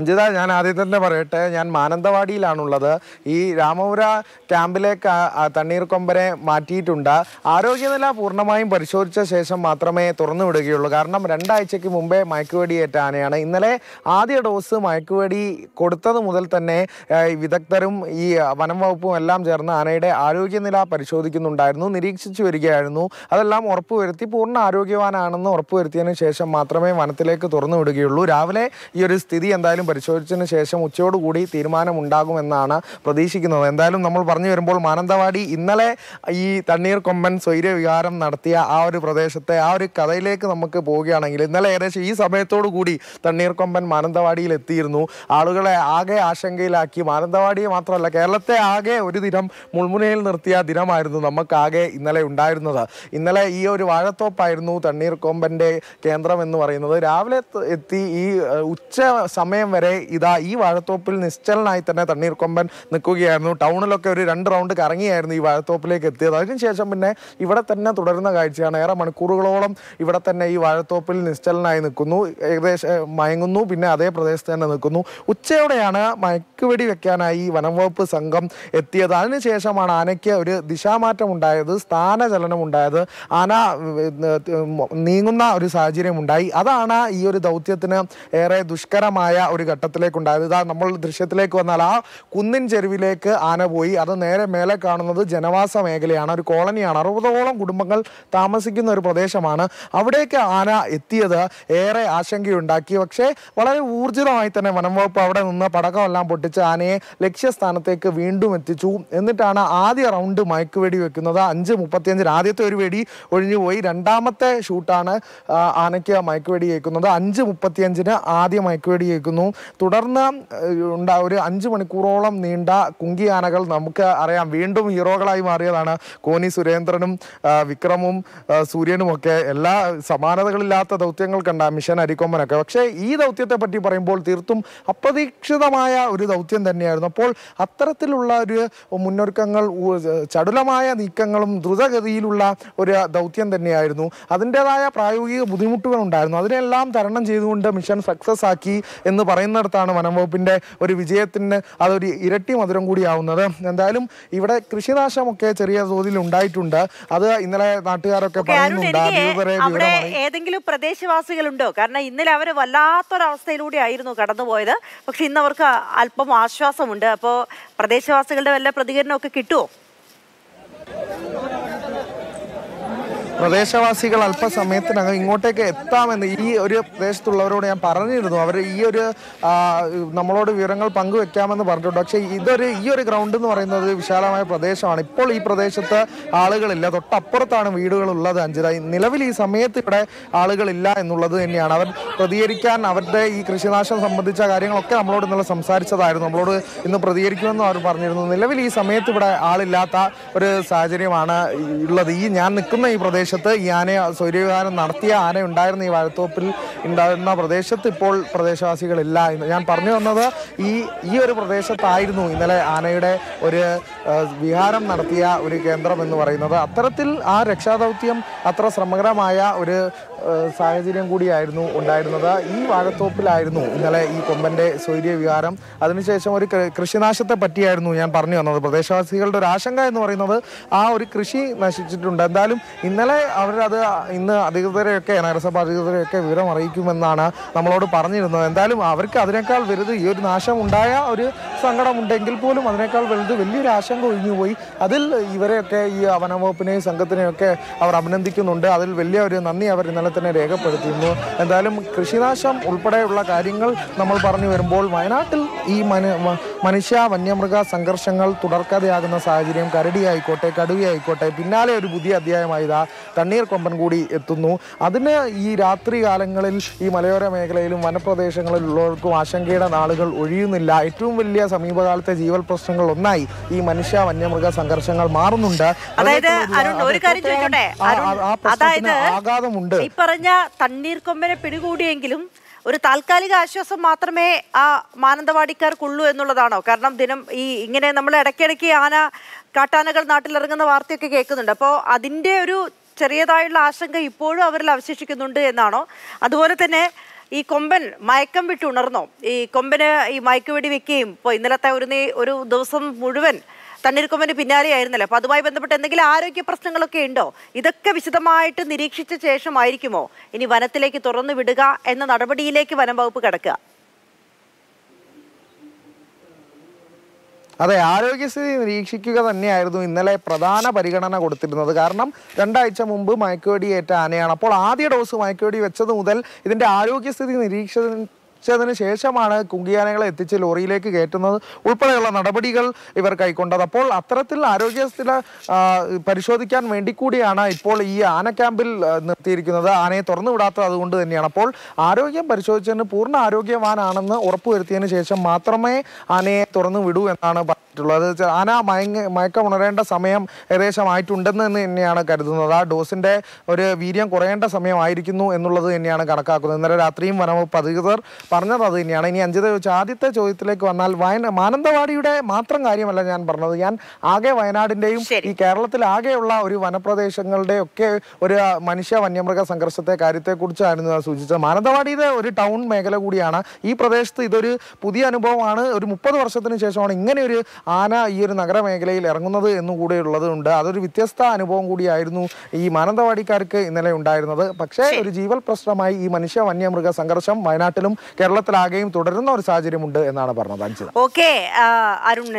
അഞ്ചിത ഞാൻ ആദ്യം തന്നെ പറയട്ടെ ഞാൻ മാനന്തവാടിയിലാണുള്ളത് ഈ രാമപുര ക്യാമ്പിലേക്ക് തണ്ണീർക്കൊമ്പനെ മാറ്റിയിട്ടുണ്ട് ആരോഗ്യനില പൂർണ്ണമായും പരിശോധിച്ച ശേഷം മാത്രമേ തുറന്നു വിടുകയുള്ളൂ കാരണം രണ്ടാഴ്ചയ്ക്ക് മുമ്പേ ഏറ്റ ആനയാണ് ഇന്നലെ ആദ്യ ഡോസ് മയക്കുവെടി കൊടുത്തത് മുതൽ തന്നെ വിദഗ്ധരും ഈ വനം വകുപ്പും എല്ലാം ചേർന്ന് ആനയുടെ ആരോഗ്യനില പരിശോധിക്കുന്നുണ്ടായിരുന്നു നിരീക്ഷിച്ചു വരികയായിരുന്നു അതെല്ലാം ഉറപ്പുവരുത്തി പൂർണ്ണ ആരോഗ്യവാനാണെന്ന് ഉറപ്പുവരുത്തിയതിനു ശേഷം മാത്രമേ വനത്തിലേക്ക് തുറന്നു വിടുകയുള്ളൂ രാവിലെ ഈ ഒരു സ്ഥിതി എന്തായാലും പരിശോധിച്ചതിന് ശേഷം ഉച്ചയോടുകൂടി തീരുമാനമുണ്ടാകുമെന്നാണ് പ്രതീക്ഷിക്കുന്നത് എന്തായാലും നമ്മൾ പറഞ്ഞു വരുമ്പോൾ മാനന്തവാടി ഇന്നലെ ഈ തണ്ണീർ കൊമ്പൻ സ്വൈര്യവിഹാരം നടത്തിയ ആ ഒരു പ്രദേശത്തെ ആ ഒരു കഥയിലേക്ക് നമുക്ക് പോവുകയാണെങ്കിൽ ഇന്നലെ ഏകദേശം ഈ സമയത്തോടു കൂടി തണ്ണീർ കൊമ്പൻ മാനന്തവാടിയിൽ എത്തിയിരുന്നു ആളുകളെ ആകെ ആശങ്കയിലാക്കി മാനന്തവാടിയെ മാത്രമല്ല കേരളത്തെ ആകെ ഒരു ദിനം മുൾമുനയിൽ നിർത്തിയ ദിനമായിരുന്നു നമുക്കാകെ ഇന്നലെ ഉണ്ടായിരുന്നത് ഇന്നലെ ഈ ഒരു വാഴത്തോപ്പായിരുന്നു തണ്ണീർ കൊമ്പൻ്റെ കേന്ദ്രം എന്ന് പറയുന്നത് രാവിലെ എത്തി ഈ ഉച്ച സമയം സമയം വരെ ഇതാ ഈ വാഴത്തോപ്പിൽ നിശ്ചലനായി തന്നെ തണ്ണീർക്കൊമ്പൻ നിൽക്കുകയായിരുന്നു ടൗണിലൊക്കെ ഒരു രണ്ട് റൗണ്ട് കറങ്ങിയായിരുന്നു ഈ വാഴത്തോപ്പിലേക്ക് എത്തിയത് അതിനുശേഷം പിന്നെ ഇവിടെ തന്നെ തുടരുന്ന കാഴ്ചയാണ് ഏറെ മണിക്കൂറുകളോളം ഇവിടെ തന്നെ ഈ വാഴത്തോപ്പിൽ നിശ്ചലനായി നിൽക്കുന്നു ഏകദേശം മയങ്ങുന്നു പിന്നെ അതേ പ്രദേശത്ത് തന്നെ നിൽക്കുന്നു ഉച്ചയോടെയാണ് മയക്കുവെടി വെക്കാനായി വനം വകുപ്പ് സംഘം എത്തിയത് അതിനുശേഷമാണ് ആനയ്ക്ക് ഒരു ദിശാമാറ്റം ഉണ്ടായത് സ്ഥാനചലനം ഉണ്ടായത് ആന നീങ്ങുന്ന ഒരു സാഹചര്യം ഉണ്ടായി അതാണ് ഈ ഒരു ദൗത്യത്തിന് ഏറെ ദുഷ്കരമായ ഒരു ഒരു ഉണ്ടായത് ഇതാ നമ്മൾ ദൃശ്യത്തിലേക്ക് വന്നാൽ ആ കുന്നിൻ ചെരുവിലേക്ക് ആന പോയി അത് നേരെ മേലെ കാണുന്നത് ജനവാസ മേഖലയാണ് ഒരു കോളനിയാണ് അറുപതോളം കുടുംബങ്ങൾ താമസിക്കുന്ന ഒരു പ്രദേശമാണ് അവിടേക്ക് ആന എത്തിയത് ഏറെ ആശങ്കയുണ്ടാക്കി പക്ഷേ വളരെ ഊർജിതമായി തന്നെ വനം വകുപ്പ് അവിടെ നിന്ന് പടക്കമെല്ലാം പൊട്ടിച്ച് ആനയെ ലക്ഷ്യസ്ഥാനത്തേക്ക് വീണ്ടും എത്തിച്ചു എന്നിട്ടാണ് ആദ്യ റൗണ്ട് വെടി വെക്കുന്നത് അഞ്ച് മുപ്പത്തിയഞ്ചിന് ആദ്യത്തെ ഒരു വെടി ഒഴിഞ്ഞുപോയി രണ്ടാമത്തെ ഷൂട്ടാണ് ആനയ്ക്ക് മയക്കുവെടി കേൾക്കുന്നത് അഞ്ച് മുപ്പത്തിയഞ്ചിന് ആദ്യ മയക്കുവെടി കേൾക്കുന്നു തുടർന്ന് ഉണ്ട ഒരു അഞ്ച് മണിക്കൂറോളം നീണ്ട കുങ്കിയാനകൾ നമുക്ക് അറിയാം വീണ്ടും ഹീറോകളായി മാറിയതാണ് കോനി സുരേന്ദ്രനും വിക്രമും സൂര്യനും ഒക്കെ എല്ലാ സമാനതകളില്ലാത്ത ദൗത്യങ്ങൾ കണ്ട മിഷൻ അരിക്കൊമ്പനൊക്കെ പക്ഷേ ഈ ദൗത്യത്തെ പറ്റി പറയുമ്പോൾ തീർത്തും അപ്രതീക്ഷിതമായ ഒരു ദൗത്യം തന്നെയായിരുന്നു അപ്പോൾ അത്തരത്തിലുള്ള ഒരു മുന്നൊരുക്കങ്ങൾ ചടുലമായ നീക്കങ്ങളും ദ്രുതഗതിയിലുള്ള ഒരു ദൗത്യം തന്നെയായിരുന്നു അതിൻ്റെതായ പ്രായോഗിക ബുദ്ധിമുട്ടുകൾ ഉണ്ടായിരുന്നു അതിനെല്ലാം തരണം ചെയ്തുകൊണ്ട് മിഷൻ സക്സസ് ആക്കി എന്ന് പറയുന്നത് പറയുന്നിടത്താണ് വനം വകുപ്പിൻ്റെ ഒരു വിജയത്തിന് അതൊരു ഇരട്ടി മധുരം കൂടിയാവുന്നത് എന്തായാലും ഇവിടെ കൃഷിനാശമൊക്കെ ചെറിയ തോതിൽ ഉണ്ടായിട്ടുണ്ട് അത് ഇന്നലെ നാട്ടുകാരൊക്കെ പറയുന്നുണ്ട് ഏതെങ്കിലും പ്രദേശവാസികളുണ്ടോ കാരണം ഇന്നലെ അവർ വല്ലാത്തൊരവസ്ഥയിലൂടെ ആയിരുന്നു കടന്നുപോയത് പക്ഷെ ഇന്ന് അവർക്ക് അല്പം ആശ്വാസമുണ്ട് അപ്പോൾ പ്രദേശവാസികളുടെ വല്ല പ്രതികരണമൊക്കെ കിട്ടുമോ പ്രദേശവാസികൾ അല്പസമയത്തിനകം ഇങ്ങോട്ടേക്ക് എത്താമെന്ന് ഈ ഒരു പ്രദേശത്തുള്ളവരോട് ഞാൻ പറഞ്ഞിരുന്നു അവർ ഈ ഒരു നമ്മളോട് വിവരങ്ങൾ പങ്കുവെക്കാമെന്ന് പറഞ്ഞിട്ടുണ്ട് പക്ഷേ ഇതൊരു ഈ ഒരു ഗ്രൗണ്ട് എന്ന് പറയുന്നത് വിശാലമായ പ്രദേശമാണ് ഇപ്പോൾ ഈ പ്രദേശത്ത് ആളുകളില്ല തൊട്ടപ്പുറത്താണ് വീടുകളുള്ളത് അഞ്ചിത നിലവിൽ ഈ സമയത്ത് ഇവിടെ ആളുകളില്ല എന്നുള്ളത് തന്നെയാണ് അവർ പ്രതികരിക്കാൻ അവരുടെ ഈ കൃഷിനാശം സംബന്ധിച്ച കാര്യങ്ങളൊക്കെ നമ്മളോട് ഇന്നലെ സംസാരിച്ചതായിരുന്നു നമ്മളോട് ഇന്ന് പ്രതികരിക്കുമെന്നും അവർ പറഞ്ഞിരുന്നു നിലവിൽ ഈ സമയത്ത് ഇവിടെ ആളില്ലാത്ത ഒരു സാഹചര്യമാണ് ഉള്ളത് ഈ ഞാൻ നിൽക്കുന്ന ഈ പ്രദേശം പ്രദേശത്ത് ഈ ആനയെ സൗര്യവിഹാരം നടത്തിയ ആന ഉണ്ടായിരുന്ന ഈ വാഴത്തോപ്പിൽ ഉണ്ടായിരുന്ന പ്രദേശത്ത് ഇപ്പോൾ പ്രദേശവാസികളില്ല എന്ന് ഞാൻ പറഞ്ഞു വന്നത് ഈ ഈ ഒരു പ്രദേശത്തായിരുന്നു ഇന്നലെ ആനയുടെ ഒരു വിഹാരം നടത്തിയ ഒരു കേന്ദ്രം എന്ന് പറയുന്നത് അത്തരത്തിൽ ആ രക്ഷാദൗത്യം അത്ര ശ്രമകരമായ ഒരു സാഹചര്യം കൂടിയായിരുന്നു ഉണ്ടായിരുന്നത് ഈ വാഴത്തോപ്പിലായിരുന്നു ഇന്നലെ ഈ കൊമ്പൻ്റെ സൗര്യ വിഹാരം അതിനുശേഷം ഒരു കൃഷിനാശത്തെ പറ്റിയായിരുന്നു ഞാൻ പറഞ്ഞു വന്നത് പ്രദേശവാസികളുടെ ഒരു ആശങ്ക എന്ന് പറയുന്നത് ആ ഒരു കൃഷി നശിച്ചിട്ടുണ്ട് എന്തായാലും ഇന്നലെ അവരത് ഇന്ന് അധികൃതരെയൊക്കെ നഗരസഭ അധികൃതരെയൊക്കെ വിവരം അറിയിക്കുമെന്നാണ് നമ്മളോട് പറഞ്ഞിരുന്നത് എന്തായാലും അവർക്ക് അതിനേക്കാൾ വലുത് ഈ ഒരു നാശം ഉണ്ടായ ഒരു സങ്കടമുണ്ടെങ്കിൽ പോലും അതിനേക്കാൾ വലുത് വലിയൊരു ആശങ്ക ഒഴിഞ്ഞുപോയി അതിൽ ഇവരെയൊക്കെ ഈ വനംവകുപ്പിനെയും സംഘത്തിനെയൊക്കെ അവർ അഭിനന്ദിക്കുന്നുണ്ട് അതിൽ വലിയ ഒരു നന്ദി അവർ ഇന്നലെ തന്നെ രേഖപ്പെടുത്തിയിരുന്നു എന്തായാലും കൃഷിനാശം ഉൾപ്പെടെയുള്ള കാര്യങ്ങൾ നമ്മൾ പറഞ്ഞു വരുമ്പോൾ വയനാട്ടിൽ ഈ മനുഷ്യ വന്യമൃഗ സംഘർഷങ്ങൾ തുടർക്കഥയാകുന്ന സാഹചര്യം കരടിയായിക്കോട്ടെ കടുവയായിക്കോട്ടെ പിന്നാലെ ഒരു പുതിയ അധ്യായമായി തണ്ണീർ കൊമ്പൻ കൂടി എത്തുന്നു അതിന് ഈ രാത്രി കാലങ്ങളിൽ ഈ മലയോര മേഖലയിലും വനപ്രദേശങ്ങളിലുള്ളവർക്കും ആശങ്കയുടെ നാളുകൾ ഒഴിയുന്നില്ല ഏറ്റവും വലിയ സമീപകാലത്തെ ജീവൽ പ്രശ്നങ്ങൾ ഒന്നായി ഈ മനുഷ്യ വന്യമൃഗ സംഘർഷങ്ങൾ മാറുന്നുണ്ട് അതായത് ഒരു കാര്യം അതായത് ആഘാതമുണ്ട് ഈ പറഞ്ഞ തണ്ണീർ കൊമ്പനെ പിടികൂടിയെങ്കിലും ഒരു താൽക്കാലിക ആശ്വാസം മാത്രമേ ആ മാനന്തവാടിക്കാർക്കുള്ളൂ എന്നുള്ളതാണോ കാരണം ദിനം ഈ ഇങ്ങനെ നമ്മൾ ഇടയ്ക്കിടയ്ക്ക് ആന കാട്ടാനകൾ നാട്ടിലിറങ്ങുന്ന വാർത്തയൊക്കെ കേൾക്കുന്നുണ്ട് അപ്പോൾ അതിൻ്റെ ഒരു ചെറിയതായുള്ള ആശങ്ക ഇപ്പോഴും അവരിൽ അവശേഷിക്കുന്നുണ്ട് എന്നാണോ അതുപോലെ തന്നെ ഈ കൊമ്പൻ മയക്കം വിട്ട് ഉണർന്നോ ഈ കൊമ്പന് ഈ മയക്കുവെടി വെക്കുകയും ഇപ്പോൾ ഇന്നലത്തെ ഒരു ഒരു ദിവസം മുഴുവൻ തണ്ണീർക്കൊമ്പന് ആയിരുന്നല്ലോ അപ്പോൾ അതുമായി ബന്ധപ്പെട്ട് എന്തെങ്കിലും ആരോഗ്യ പ്രശ്നങ്ങളൊക്കെ ഉണ്ടോ ഇതൊക്കെ വിശദമായിട്ട് നിരീക്ഷിച്ച ശേഷമായിരിക്കുമോ ഇനി വനത്തിലേക്ക് തുറന്നു വിടുക എന്ന നടപടിയിലേക്ക് വനം വകുപ്പ് കിടക്കുക അതെ ആരോഗ്യസ്ഥിതി നിരീക്ഷിക്കുക തന്നെയായിരുന്നു ഇന്നലെ പ്രധാന പരിഗണന കൊടുത്തിരുന്നത് കാരണം രണ്ടാഴ്ച മുമ്പ് ഏറ്റ ആനയാണ് അപ്പോൾ ആദ്യ ഡോസ് മയക്കുവടി വെച്ചത് മുതൽ ഇതിന്റെ ആരോഗ്യസ്ഥിതി നിരീക്ഷണ പക്ഷേ അതിനുശേഷമാണ് കുങ്കിയാനകളെ എത്തിച്ച് ലോറിയിലേക്ക് കയറ്റുന്നത് ഉൾപ്പെടെയുള്ള നടപടികൾ ഇവർ കൈക്കൊണ്ടത് അപ്പോൾ അത്തരത്തിൽ ആരോഗ്യസ്ഥിതി പരിശോധിക്കാൻ വേണ്ടി കൂടിയാണ് ഇപ്പോൾ ഈ ആന ക്യാമ്പിൽ നിർത്തിയിരിക്കുന്നത് ആനയെ തുറന്നു വിടാത്തത് അതുകൊണ്ട് തന്നെയാണ് അപ്പോൾ ആരോഗ്യം പരിശോധിച്ചതിന് പൂർണ്ണ ആരോഗ്യവാനാണെന്ന് ഉറപ്പുവരുത്തിയതിന് ശേഷം മാത്രമേ ആനയെ തുറന്നു വിടൂ എന്നാണ് പറ്റുള്ളൂ അത് ആന മയങ്ങ മയക്കം ഉണരേണ്ട സമയം ഏകദേശമായിട്ടുണ്ടെന്ന് തന്നെയാണ് കരുതുന്നത് ആ ഡോസിൻ്റെ ഒരു വീര്യം കുറയേണ്ട സമയമായിരിക്കുന്നു എന്നുള്ളത് തന്നെയാണ് കണക്കാക്കുന്നത് ഇന്നലെ രാത്രിയും വനവകുപ്പ് അധികൃതർ പറഞ്ഞത് അത് തന്നെയാണ് ഇനി അഞ്ചു ദിവസം ആദ്യത്തെ ചോദ്യത്തിലേക്ക് വന്നാൽ വയ മാനന്തവാടിയുടെ മാത്രം കാര്യമല്ല ഞാൻ പറഞ്ഞത് ഞാൻ ആകെ വയനാടിൻ്റെയും ഈ കേരളത്തിലാകെയുള്ള ഒരു വനപ്രദേശങ്ങളുടെ ഒക്കെ ഒരു മനുഷ്യ വന്യമൃഗ സംഘർഷത്തെ കാര്യത്തെക്കുറിച്ചായിരുന്നു ഞാൻ സൂചിച്ചത് മാനന്തവാടിയിലെ ഒരു ടൗൺ മേഖല കൂടിയാണ് ഈ പ്രദേശത്ത് ഇതൊരു പുതിയ അനുഭവമാണ് ഒരു മുപ്പത് വർഷത്തിന് ശേഷമാണ് ഇങ്ങനെ ഒരു ആന ഈ ഒരു നഗരമേഖലയിൽ ഇറങ്ങുന്നത് എന്നുകൂടെയുള്ളത് ഉള്ളതുണ്ട് അതൊരു വ്യത്യസ്ത അനുഭവം കൂടിയായിരുന്നു ഈ മാനന്തവാടിക്കാർക്ക് ഇന്നലെ ഉണ്ടായിരുന്നത് പക്ഷേ ഒരു ജീവൽ പ്രശ്നമായി ഈ മനുഷ്യ വന്യമൃഗ സംഘർഷം വയനാട്ടിലും കേരളത്തിലാകെയും തുടരുന്ന ഒരു സാഹചര്യമുണ്ട് എന്നാണ് പറഞ്ഞത് അഞ്ചിത ഓക്കെ അരുൺ